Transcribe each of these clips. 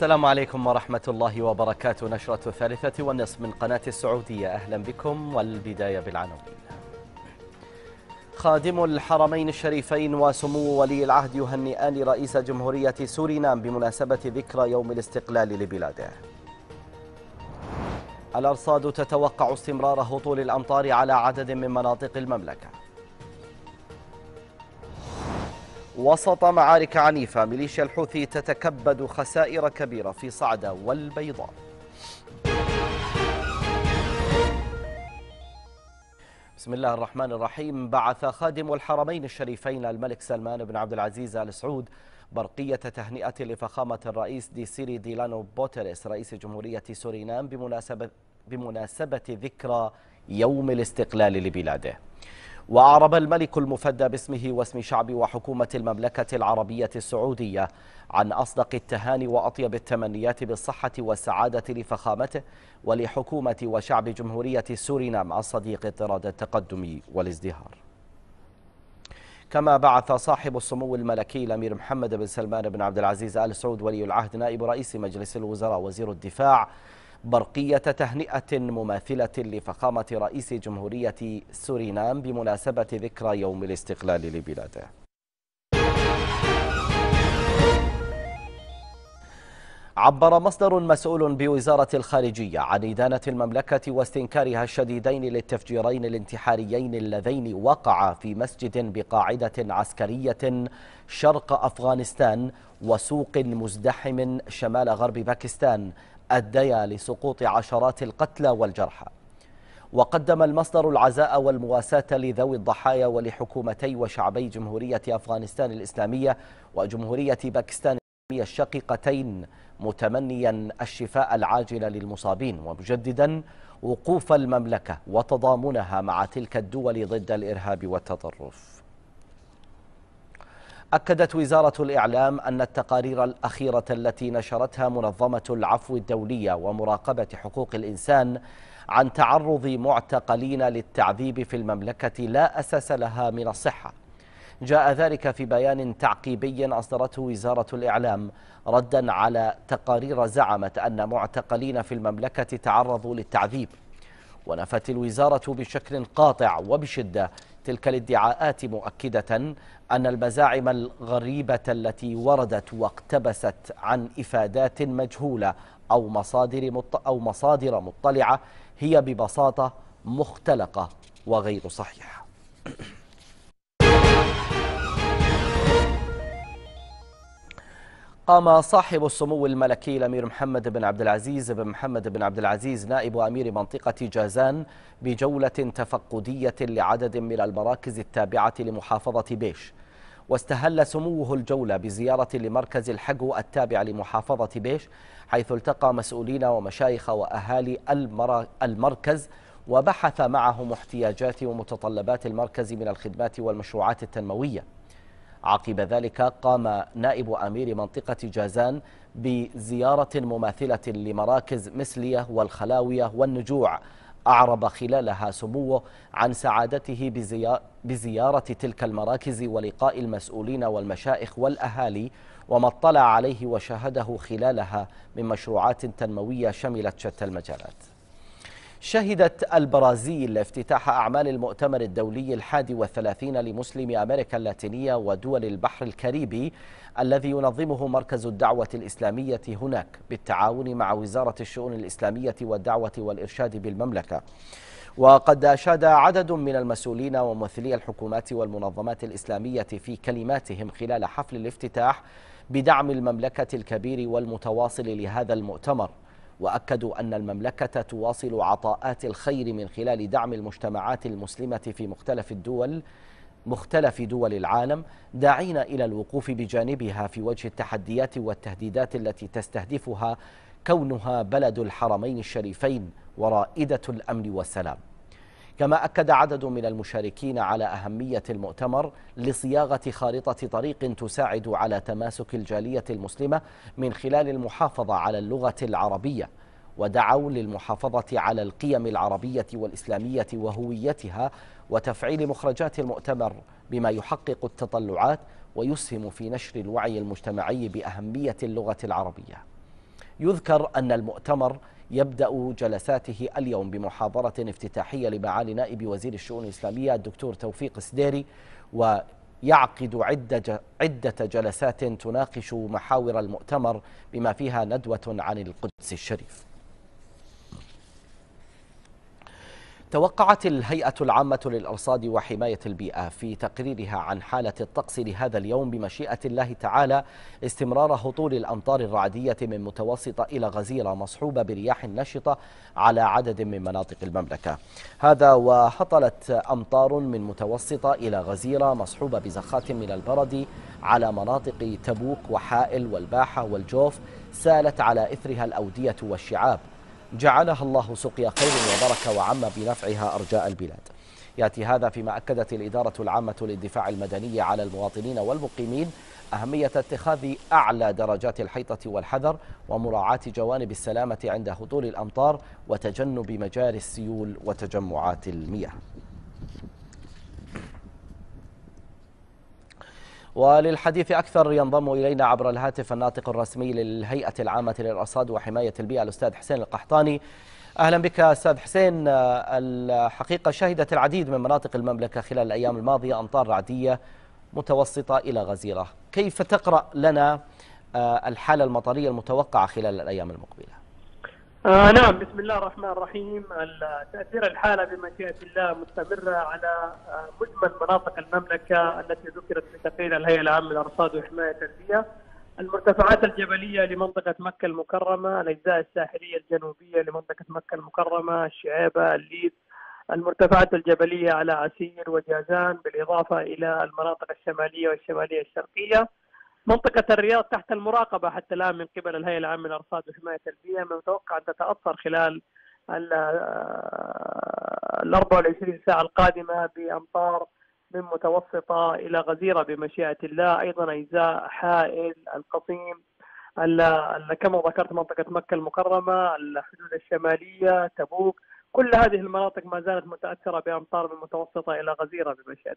السلام عليكم ورحمة الله وبركاته نشرة الثالثة والنصف من قناة السعودية أهلا بكم والبداية بالعناوين خادم الحرمين الشريفين وسمو ولي العهد يهنئان رئيس جمهورية سورينام بمناسبة ذكرى يوم الاستقلال لبلاده الأرصاد تتوقع استمرار هطول الأمطار على عدد من مناطق المملكة وسط معارك عنيفة ميليشيا الحوثي تتكبد خسائر كبيرة في صعدة والبيضاء بسم الله الرحمن الرحيم بعث خادم الحرمين الشريفين الملك سلمان بن عبد العزيز ال سعود برقية تهنئة لفخامة الرئيس دي سيري ديلانو بوتريس رئيس جمهورية سورينام بمناسبة, بمناسبة ذكرى يوم الاستقلال لبلاده وأعرب الملك المفدى باسمه واسم شعب وحكومة المملكة العربية السعودية عن أصدق التهاني وأطيب التمنيات بالصحة والسعادة لفخامته ولحكومة وشعب جمهورية سورينام الصديق اضطراد التقدم والازدهار كما بعث صاحب السمو الملكي الامير محمد بن سلمان بن عبد العزيز ال سعود ولي العهد نائب رئيس مجلس الوزراء وزير الدفاع برقية تهنئة مماثلة لفخامة رئيس جمهورية سورينام بمناسبة ذكرى يوم الاستقلال لبلاده عبر مصدر مسؤول بوزارة الخارجية عن إدانة المملكة واستنكارها الشديدين للتفجيرين الانتحاريين اللذين وقعا في مسجد بقاعدة عسكرية شرق أفغانستان وسوق مزدحم شمال غرب باكستان أديا لسقوط عشرات القتلى والجرحى وقدم المصدر العزاء والمواساة لذوي الضحايا ولحكومتي وشعبي جمهورية أفغانستان الإسلامية وجمهورية باكستان الشقيقتين متمنيا الشفاء العاجل للمصابين ومجددا وقوف المملكة وتضامنها مع تلك الدول ضد الإرهاب والتطرف أكدت وزارة الإعلام أن التقارير الأخيرة التي نشرتها منظمة العفو الدولية ومراقبة حقوق الإنسان عن تعرض معتقلين للتعذيب في المملكة لا أساس لها من الصحة جاء ذلك في بيان تعقيبي أصدرته وزارة الإعلام ردا على تقارير زعمت أن معتقلين في المملكة تعرضوا للتعذيب ونفت الوزارة بشكل قاطع وبشدة تلك الادعاءات مؤكدة أن المزاعم الغريبة التي وردت واقتبست عن إفادات مجهولة أو مصادر, مط أو مصادر مطلعة هي ببساطة مختلقة وغير صحيحة قام صاحب السمو الملكي الامير محمد بن عبد العزيز بن محمد بن عبد العزيز نائب امير منطقه جازان بجوله تفقديه لعدد من المراكز التابعه لمحافظه بيش واستهل سموه الجولة بزيارة لمركز الحجو التابع لمحافظة بيش حيث التقى مسؤولين ومشايخ وأهالي المركز وبحث معهم احتياجات ومتطلبات المركز من الخدمات والمشروعات التنموية عقب ذلك قام نائب أمير منطقة جازان بزيارة مماثلة لمراكز مسلية والخلاوية والنجوع أعرب خلالها سموه عن سعادته بزيارة تلك المراكز ولقاء المسؤولين والمشائخ والأهالي وما اطلع عليه وشاهده خلالها من مشروعات تنموية شملت شتى المجالات شهدت البرازيل افتتاح أعمال المؤتمر الدولي الحادي والثلاثين لمسلم أمريكا اللاتينية ودول البحر الكاريبي الذي ينظمه مركز الدعوة الإسلامية هناك بالتعاون مع وزارة الشؤون الإسلامية والدعوة والإرشاد بالمملكة وقد أشاد عدد من المسؤولين وممثلي الحكومات والمنظمات الإسلامية في كلماتهم خلال حفل الافتتاح بدعم المملكة الكبير والمتواصل لهذا المؤتمر واكدوا ان المملكه تواصل عطاءات الخير من خلال دعم المجتمعات المسلمه في مختلف الدول مختلف دول العالم داعين الى الوقوف بجانبها في وجه التحديات والتهديدات التي تستهدفها كونها بلد الحرمين الشريفين ورائده الامن والسلام كما أكد عدد من المشاركين على أهمية المؤتمر لصياغة خارطة طريق تساعد على تماسك الجالية المسلمة من خلال المحافظة على اللغة العربية ودعوا للمحافظة على القيم العربية والإسلامية وهويتها وتفعيل مخرجات المؤتمر بما يحقق التطلعات ويسهم في نشر الوعي المجتمعي بأهمية اللغة العربية يذكر أن المؤتمر يبدأ جلساته اليوم بمحاضرة افتتاحية لمعالي نائب وزير الشؤون الإسلامية الدكتور توفيق السديري ويعقد عدة عدة جلسات تناقش محاور المؤتمر بما فيها ندوة عن القدس الشريف توقعت الهيئة العامة للأرصاد وحماية البيئة في تقريرها عن حالة الطقس لهذا اليوم بمشيئة الله تعالى استمرار هطول الأمطار الرعدية من متوسطة إلى غزيرة مصحوبة برياح نشطة على عدد من مناطق المملكة هذا وهطلت أمطار من متوسطة إلى غزيرة مصحوبة بزخات من البرد على مناطق تبوك وحائل والباحة والجوف سالت على إثرها الأودية والشعاب جعلها الله سقيا خير وبركة وعم بنفعها أرجاء البلاد يأتي هذا فيما أكدت الإدارة العامة للدفاع المدني على المواطنين والمقيمين أهمية اتخاذ أعلى درجات الحيطة والحذر ومراعاة جوانب السلامة عند هطول الأمطار وتجنب مجاري السيول وتجمعات المياه وللحديث أكثر ينضم إلينا عبر الهاتف الناطق الرسمي للهيئة العامة للأرصاد وحماية البيئة الأستاذ حسين القحطاني أهلا بك أستاذ حسين الحقيقة شهدت العديد من مناطق المملكة خلال الأيام الماضية أمطار رعدية متوسطة إلى غزيرة كيف تقرأ لنا آه، الحالة المطرية المتوقعة خلال الأيام المقبلة آه نعم بسم الله الرحمن الرحيم تأثير الحالة بمشيئة الله مستمرة على آه، مجمل مناطق المملكة التي ذكرت في تقرير الهيئة العامة للأرصاد وحماية البيئة المرتفعات الجبلية لمنطقة مكة المكرمة الأجزاء الساحلية الجنوبية لمنطقة مكة المكرمة الشعيبة الليث المرتفعات الجبلية على عسير وجازان بالإضافة إلى المناطق الشمالية والشمالية الشرقية منطقة الرياض تحت المراقبة حتى الآن من قبل الهيئة العامة للأرصاد وحماية البيئة من المتوقع أن تتأثر خلال ال 24 ساعة القادمة بأمطار من متوسطة إلى غزيرة بمشيئة الله أيضا أجزاء حائل القصيم كما ذكرت منطقة مكة المكرمة الحدود الشمالية تبوك كل هذه المناطق ما زالت متاثره بامطار من متوسطه الى غزيره بمشيئه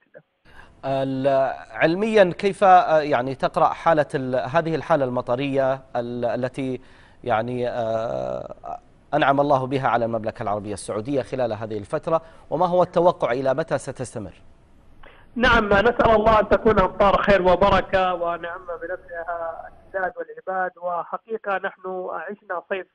الله. علميا كيف آه، يعني تقرا حاله هذه الحاله المطريه التي يعني آه، انعم الله بها على المملكه العربيه السعوديه خلال هذه الفتره وما هو التوقع الى متى ستستمر؟ نعم نسال الله ان تكون امطار خير وبركه ونعم بنفسها البلاد والعباد وحقيقه نحن عشنا صيف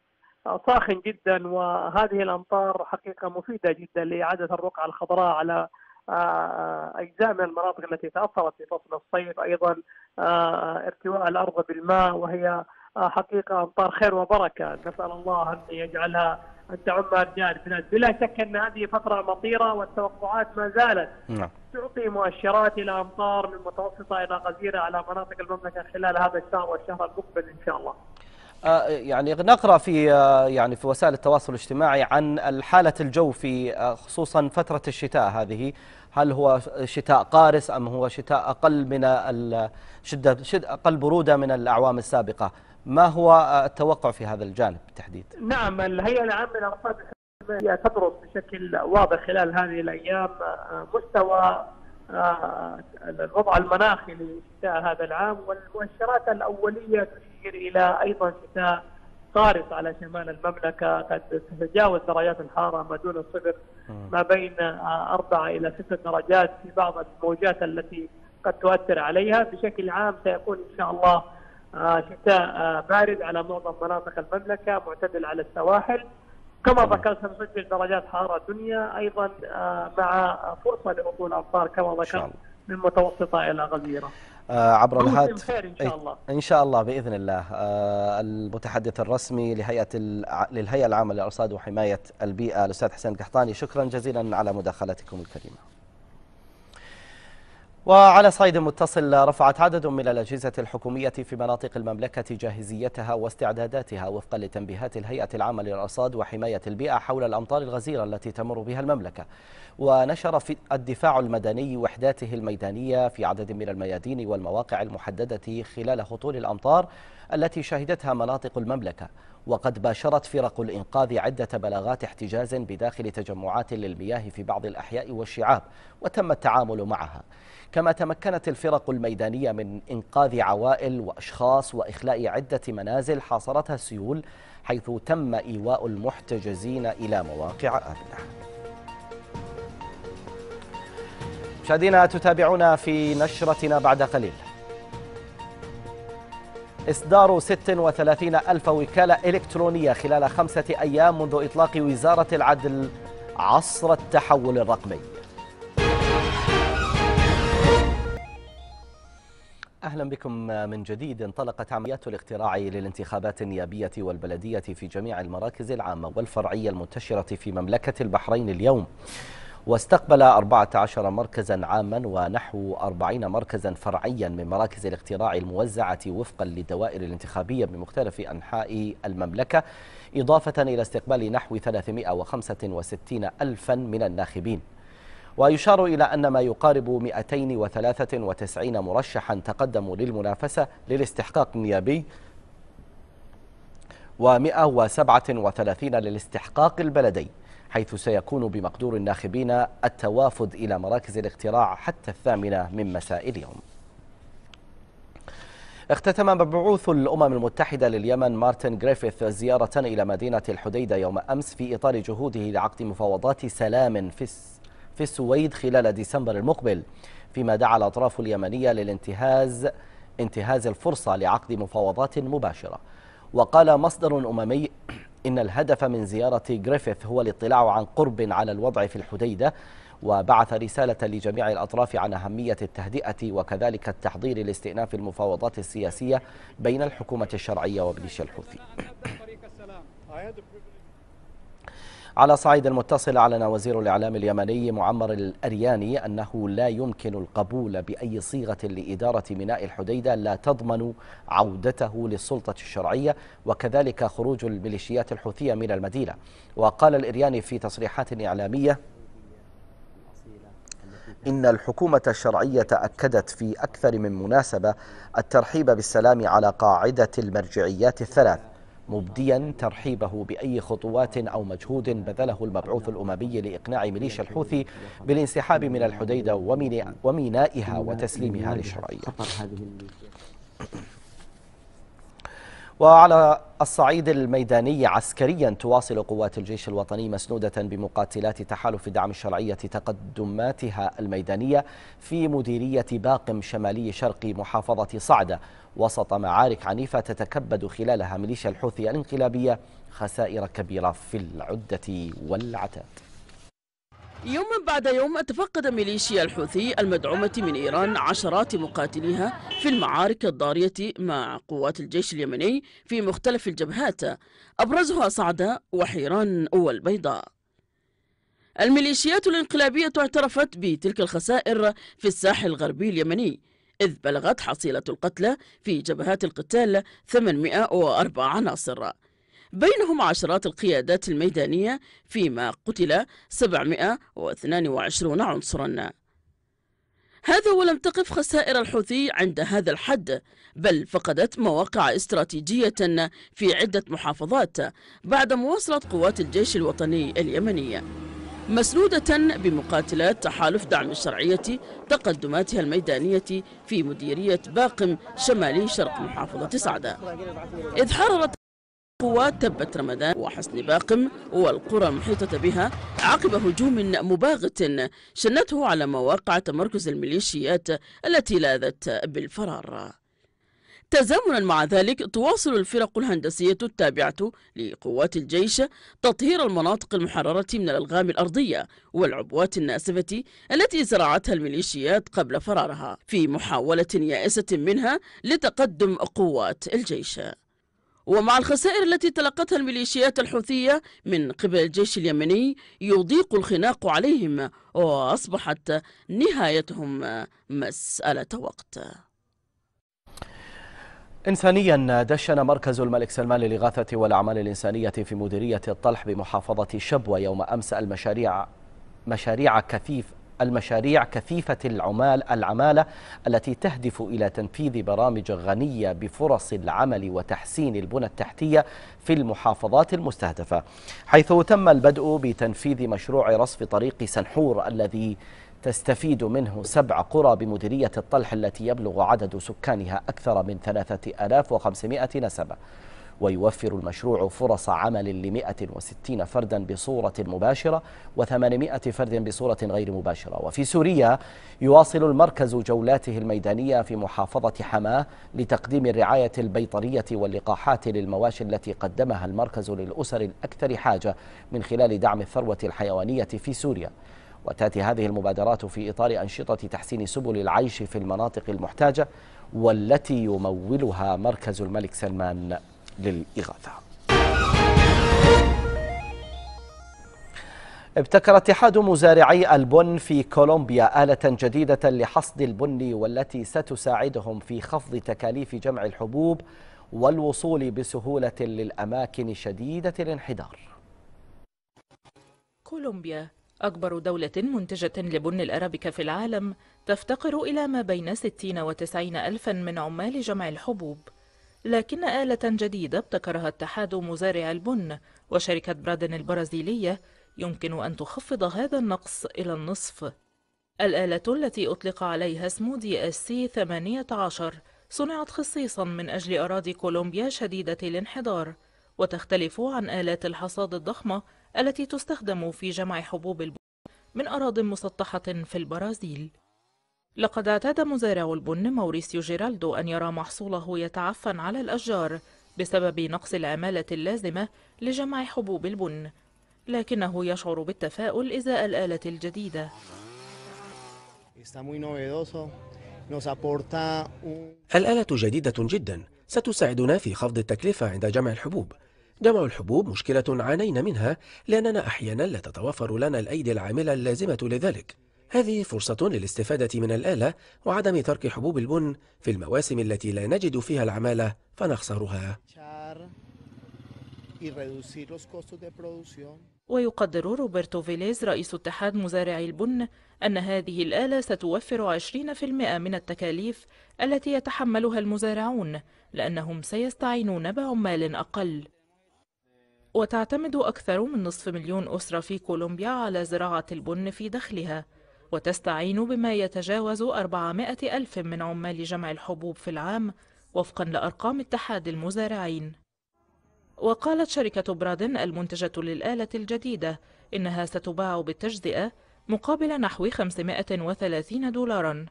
ساخن جدا وهذه الامطار حقيقه مفيده جدا لاعاده الرقعه الخضراء على آه، آه، اجزاء من المناطق التي تاثرت في فصل الصيف ايضا آه، ارتواء الارض بالماء وهي حقيقه امطار خير وبركه نسال الله ان يجعلها ان تعم البلاد بلا شك ان هذه فتره مطيره والتوقعات ما زالت نعم. تعطي مؤشرات الى امطار من متوسطه الى غزيره على مناطق المملكه خلال هذا الشهر والشهر المقبل ان شاء الله آه، يعني نقرا في آه، يعني في وسائل التواصل الاجتماعي عن حاله الجو في آه، خصوصا فتره الشتاء هذه هل هو شتاء قارس ام هو شتاء اقل من الشده اقل بروده من الاعوام السابقه ما هو التوقع في هذا الجانب بالتحديد نعم الهيئه العامه للارصاد تدرس بشكل واضح خلال هذه الايام مستوى آه، الوضع المناخي لشتاء هذا العام والمؤشرات الأولية تشير إلى أيضا شتاء طارق على شمال المملكة قد تتجاوز درجات الحارة ما دون الصفر ما بين آه، أربعة إلى ست درجات في بعض الموجات التي قد تؤثر عليها بشكل عام سيكون إن شاء الله آه، شتاء بارد على معظم مناطق المملكة معتدل على السواحل كما ذكرت نسجل درجات حراره دنيا ايضا آه، مع فرصه لهطول امطار كما ذكرت من متوسطه الى غزيره آه، عبر الهاتف إن شاء إيه، الله إن شاء الله بإذن الله آه، المتحدث الرسمي لهيئة للهيئة العامة للأرصاد وحماية البيئة الأستاذ حسين القحطاني شكرا جزيلا على مداخلتكم الكريمة وعلى صعيد متصل رفعت عدد من الأجهزة الحكومية في مناطق المملكة جاهزيتها واستعداداتها وفقا لتنبيهات الهيئة العامة للأرصاد وحماية البيئة حول الأمطار الغزيرة التي تمر بها المملكة ونشر في الدفاع المدني وحداته الميدانية في عدد من الميادين والمواقع المحددة خلال هطول الأمطار التي شهدتها مناطق المملكة وقد باشرت فرق الإنقاذ عدة بلاغات احتجاز بداخل تجمعات للمياه في بعض الأحياء والشعاب وتم التعامل معها كما تمكنت الفرق الميدانية من إنقاذ عوائل وأشخاص وإخلاء عدة منازل حاصرتها السيول حيث تم إيواء المحتجزين إلى مواقع آمنة مشاهدينا تتابعونا في نشرتنا بعد قليل إصدار 36 ألف وكالة إلكترونية خلال خمسة أيام منذ إطلاق وزارة العدل عصر التحول الرقمي أهلا بكم من جديد انطلقت عمليات الاقتراع للانتخابات النيابية والبلدية في جميع المراكز العامة والفرعية المنتشرة في مملكة البحرين اليوم واستقبل 14 مركزا عاما ونحو 40 مركزا فرعيا من مراكز الاقتراع الموزعة وفقا للدوائر الانتخابية بمختلف أنحاء المملكة إضافة إلى استقبال نحو 365 ألفا من الناخبين ويشار إلى أن ما يقارب 293 مرشحا تقدموا للمنافسة للاستحقاق النيابي و137 للاستحقاق البلدي حيث سيكون بمقدور الناخبين التوافد إلى مراكز الاقتراع حتى الثامنة من مساء اليوم اختتم مبعوث الأمم المتحدة لليمن مارتن جريفيث زيارة إلى مدينة الحديدة يوم أمس في إطار جهوده لعقد مفاوضات سلام في في السويد خلال ديسمبر المقبل فيما دعا الأطراف اليمنية للانتهاز انتهاز الفرصة لعقد مفاوضات مباشرة وقال مصدر أممي إن الهدف من زيارة جريفيث هو الاطلاع عن قرب على الوضع في الحديدة وبعث رسالة لجميع الأطراف عن أهمية التهدئة وكذلك التحضير لاستئناف المفاوضات السياسية بين الحكومة الشرعية وميليشيا الحوثي على صعيد المتصل أعلن وزير الإعلام اليمني معمر الأرياني أنه لا يمكن القبول بأي صيغة لإدارة ميناء الحديدة لا تضمن عودته للسلطة الشرعية وكذلك خروج الميليشيات الحوثية من المدينة وقال الإرياني في تصريحات إعلامية إن الحكومة الشرعية أكدت في أكثر من مناسبة الترحيب بالسلام على قاعدة المرجعيات الثلاث مبديا ترحيبه بأي خطوات أو مجهود بذله المبعوث الأممي لإقناع ميليشيا الحوثي بالانسحاب من الحديدة ومينائها وتسليمها للشرعية وعلى الصعيد الميداني عسكريا تواصل قوات الجيش الوطني مسنودة بمقاتلات تحالف دعم الشرعية تقدماتها الميدانية في مديرية باقم شمالي شرق محافظة صعدة وسط معارك عنيفة تتكبد خلالها ميليشيا الحوثي الانقلابية خسائر كبيرة في العدة والعتاد يوما بعد يوم تفقد ميليشيا الحوثي المدعومة من إيران عشرات مقاتليها في المعارك الضارية مع قوات الجيش اليمني في مختلف الجبهات أبرزها صعدة وحيران والبيضاء الميليشيات الانقلابية اعترفت بتلك الخسائر في الساحل الغربي اليمني إذ بلغت حصيلة القتلى في جبهات القتال 804 عناصر بينهم عشرات القيادات الميدانية فيما قتل 722 عنصرا هذا ولم تقف خسائر الحوثي عند هذا الحد بل فقدت مواقع استراتيجية في عدة محافظات بعد مواصلة قوات الجيش الوطني اليمني مسنودة بمقاتلات تحالف دعم الشرعية تقدماتها الميدانية في مديرية باقم شمالي شرق محافظة صعدة إذ حررت تبت رمضان وحسن باقم والقرى المحيطة بها عقب هجوم مباغت شنته على مواقع تمركز الميليشيات التي لاذت بالفرار تزامنا مع ذلك تواصل الفرق الهندسية التابعة لقوات الجيش تطهير المناطق المحررة من الألغام الأرضية والعبوات الناسفة التي زرعتها الميليشيات قبل فرارها في محاولة يائسة منها لتقدم قوات الجيش ومع الخسائر التي تلقتها الميليشيات الحوثية من قبل الجيش اليمني يضيق الخناق عليهم وأصبحت نهايتهم مسألة وقت إنسانيا دشن مركز الملك سلمان للإغاثة والأعمال الإنسانية في مديرية الطلح بمحافظة شبوة يوم أمس المشاريع مشاريع كثيف المشاريع كثيفة العمال العمالة التي تهدف إلى تنفيذ برامج غنية بفرص العمل وتحسين البنى التحتية في المحافظات المستهدفة حيث تم البدء بتنفيذ مشروع رصف طريق سنحور الذي تستفيد منه سبع قرى بمديرية الطلح التي يبلغ عدد سكانها أكثر من 3500 نسمة ويوفر المشروع فرص عمل ل 160 فردا بصورة مباشرة و800 فرد بصورة غير مباشرة وفي سوريا يواصل المركز جولاته الميدانية في محافظة حماة لتقديم الرعاية البيطرية واللقاحات للمواشي التي قدمها المركز للأسر الأكثر حاجة من خلال دعم الثروة الحيوانية في سوريا وتاتي هذه المبادرات في اطار انشطه تحسين سبل العيش في المناطق المحتاجه والتي يمولها مركز الملك سلمان للإغاثة ابتكر اتحاد مزارعي البن في كولومبيا آلة جديدة لحصد البن والتي ستساعدهم في خفض تكاليف جمع الحبوب والوصول بسهولة للأماكن شديدة الانحدار كولومبيا أكبر دولة منتجة لبن الأرابيكا في العالم تفتقر إلى ما بين 60 و 90 ألفا من عمال جمع الحبوب لكن آلة جديدة ابتكرها اتحاد مزارع البن وشركة برادن البرازيلية يمكن أن تخفض هذا النقص إلى النصف الآلة التي أطلق عليها اسم دي اس سي 18 صنعت خصيصا من أجل أراضي كولومبيا شديدة الانحدار وتختلف عن آلات الحصاد الضخمة التي تستخدم في جمع حبوب البن من أراضي مسطحة في البرازيل لقد اعتاد مزارع البن موريسيو جيرالدو أن يرى محصوله يتعفن على الأشجار بسبب نقص العمالة اللازمة لجمع حبوب البن لكنه يشعر بالتفاؤل إزاء الآلة الجديدة الآلة جديدة جدا ستساعدنا في خفض التكلفة عند جمع الحبوب جمع الحبوب مشكلة عانينا منها لأننا أحيانا لا تتوفر لنا الأيدي العاملة اللازمة لذلك هذه فرصة للاستفادة من الآلة وعدم ترك حبوب البن في المواسم التي لا نجد فيها العمالة فنخسرها ويقدر روبرتو فيليز رئيس اتحاد مزارعي البن أن هذه الآلة ستوفر 20% من التكاليف التي يتحملها المزارعون لأنهم سيستعينون بعمال أقل وتعتمد أكثر من نصف مليون أسرة في كولومبيا على زراعة البن في دخلها وتستعين بما يتجاوز 400 ألف من عمال جمع الحبوب في العام وفقا لأرقام اتحاد المزارعين وقالت شركة برادن المنتجة للآلة الجديدة إنها ستباع بالتجزئة مقابل نحو 530 دولاراً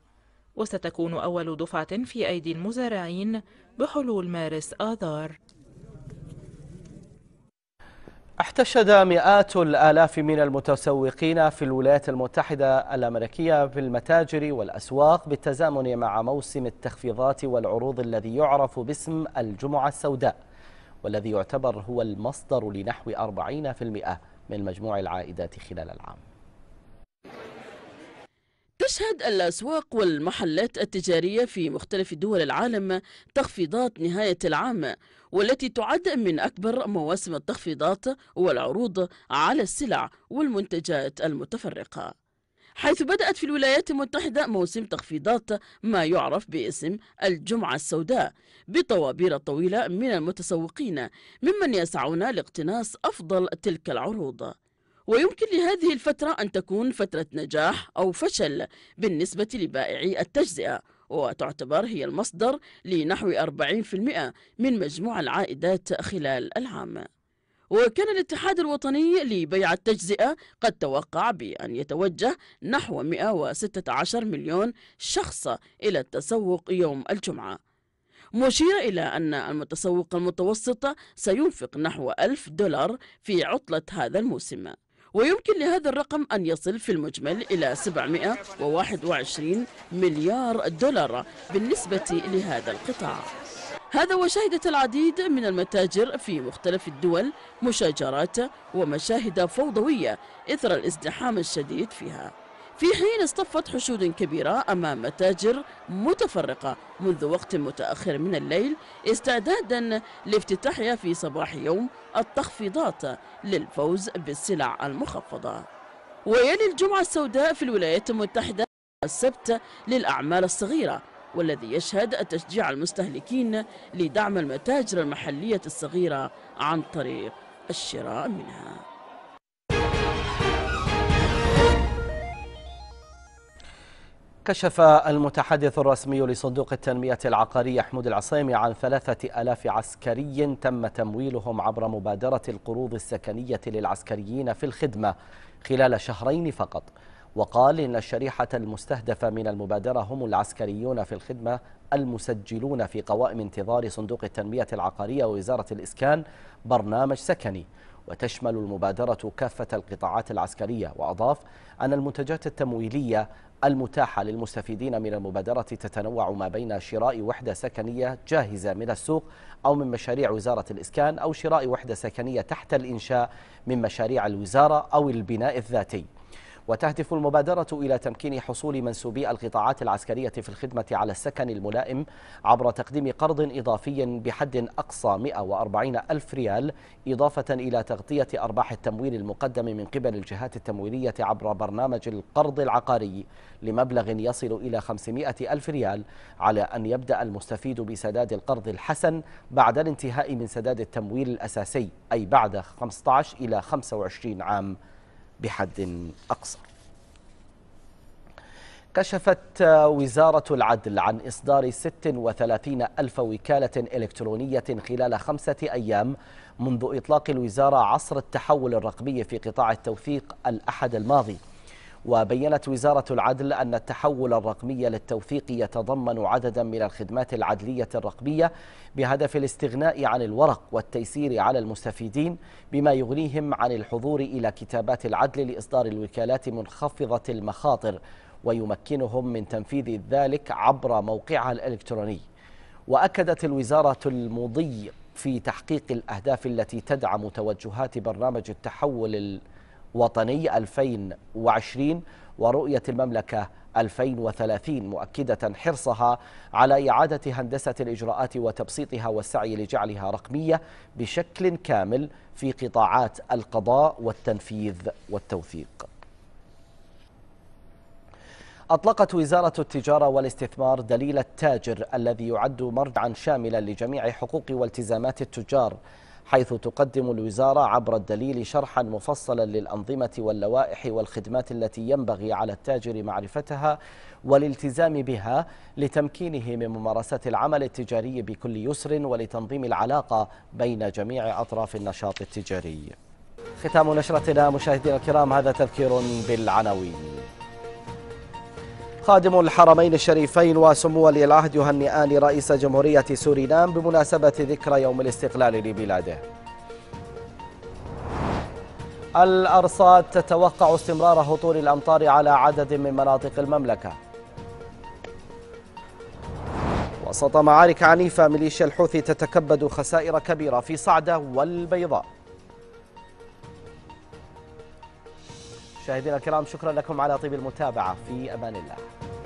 وستكون أول دفعة في أيدي المزارعين بحلول مارس آذار احتشد مئات الآلاف من المتسوقين في الولايات المتحدة الأمريكية في المتاجر والأسواق بالتزامن مع موسم التخفيضات والعروض الذي يعرف باسم الجمعة السوداء والذي يعتبر هو المصدر لنحو 40% من مجموع العائدات خلال العام تشهد الأسواق والمحلات التجارية في مختلف دول العالم تخفيضات نهاية العام والتي تعد من أكبر مواسم التخفيضات والعروض على السلع والمنتجات المتفرقة حيث بدأت في الولايات المتحدة موسم تخفيضات ما يعرف باسم الجمعة السوداء بطوابير طويلة من المتسوقين ممن يسعون لاقتناص أفضل تلك العروض ويمكن لهذه الفترة أن تكون فترة نجاح أو فشل بالنسبة لبائعي التجزئة وتعتبر هي المصدر لنحو 40% من مجموع العائدات خلال العام وكان الاتحاد الوطني لبيع التجزئة قد توقع بأن يتوجه نحو 116 مليون شخص إلى التسوق يوم الجمعة مشير إلى أن المتسوق المتوسط سينفق نحو ألف دولار في عطلة هذا الموسم ويمكن لهذا الرقم أن يصل في المجمل إلى 721 مليار دولار بالنسبة لهذا القطاع هذا وشهدت العديد من المتاجر في مختلف الدول مشاجرات ومشاهد فوضوية إثر الازدحام الشديد فيها في حين اصطفت حشود كبيرة أمام متاجر متفرقة منذ وقت متأخر من الليل استعدادا لافتتاحها في صباح يوم التخفيضات للفوز بالسلع المخفضة ويلي الجمعة السوداء في الولايات المتحدة السبت للأعمال الصغيرة والذي يشهد تشجيع المستهلكين لدعم المتاجر المحلية الصغيرة عن طريق الشراء منها كشف المتحدث الرسمي لصندوق التنمية العقارية حمود العصيمي عن ثلاثة ألاف عسكري تم تمويلهم عبر مبادرة القروض السكنية للعسكريين في الخدمة خلال شهرين فقط وقال إن الشريحة المستهدفة من المبادرة هم العسكريون في الخدمة المسجلون في قوائم انتظار صندوق التنمية العقارية ووزارة الإسكان برنامج سكني وتشمل المبادرة كافة القطاعات العسكرية وأضاف أن المنتجات التمويلية المتاحة للمستفيدين من المبادرة تتنوع ما بين شراء وحدة سكنية جاهزة من السوق أو من مشاريع وزارة الإسكان أو شراء وحدة سكنية تحت الإنشاء من مشاريع الوزارة أو البناء الذاتي وتهدف المبادرة إلى تمكين حصول منسوبي القطاعات العسكرية في الخدمة على السكن الملائم عبر تقديم قرض إضافي بحد أقصى 140 ألف ريال إضافة إلى تغطية أرباح التمويل المقدم من قبل الجهات التمويلية عبر برنامج القرض العقاري لمبلغ يصل إلى 500 ألف ريال على أن يبدأ المستفيد بسداد القرض الحسن بعد الانتهاء من سداد التمويل الأساسي أي بعد 15 إلى 25 عام بحد أقصر كشفت وزارة العدل عن إصدار 36 ألف وكالة إلكترونية خلال خمسة أيام منذ إطلاق الوزارة عصر التحول الرقمي في قطاع التوثيق الأحد الماضي وبينت وزارة العدل أن التحول الرقمي للتوثيق يتضمن عددا من الخدمات العدلية الرقمية بهدف الاستغناء عن الورق والتيسير على المستفيدين بما يغنيهم عن الحضور إلى كتابات العدل لإصدار الوكالات منخفضة المخاطر ويمكنهم من تنفيذ ذلك عبر موقعها الإلكتروني وأكدت الوزارة المضي في تحقيق الأهداف التي تدعم توجهات برنامج التحول الرقمي وطني 2020 ورؤية المملكة 2030 مؤكدة حرصها على إعادة هندسة الإجراءات وتبسيطها والسعي لجعلها رقمية بشكل كامل في قطاعات القضاء والتنفيذ والتوثيق أطلقت وزارة التجارة والاستثمار دليل التاجر الذي يعد مرجعا شاملا لجميع حقوق والتزامات التجار حيث تقدم الوزارة عبر الدليل شرحا مفصلا للأنظمة واللوائح والخدمات التي ينبغي على التاجر معرفتها والالتزام بها لتمكينه من ممارسة العمل التجاري بكل يسر ولتنظيم العلاقة بين جميع أطراف النشاط التجاري ختام نشرتنا مشاهدينا الكرام هذا تذكير بالعناوين خادم الحرمين الشريفين وسمو ولي العهد يهنئان رئيس جمهورية سورينام بمناسبة ذكرى يوم الاستقلال لبلاده الأرصاد تتوقع استمرار هطول الأمطار على عدد من مناطق المملكة وسط معارك عنيفة ميليشيا الحوثي تتكبد خسائر كبيرة في صعدة والبيضاء مشاهدينا الكرام شكرا لكم على طيب المتابعة في أمان الله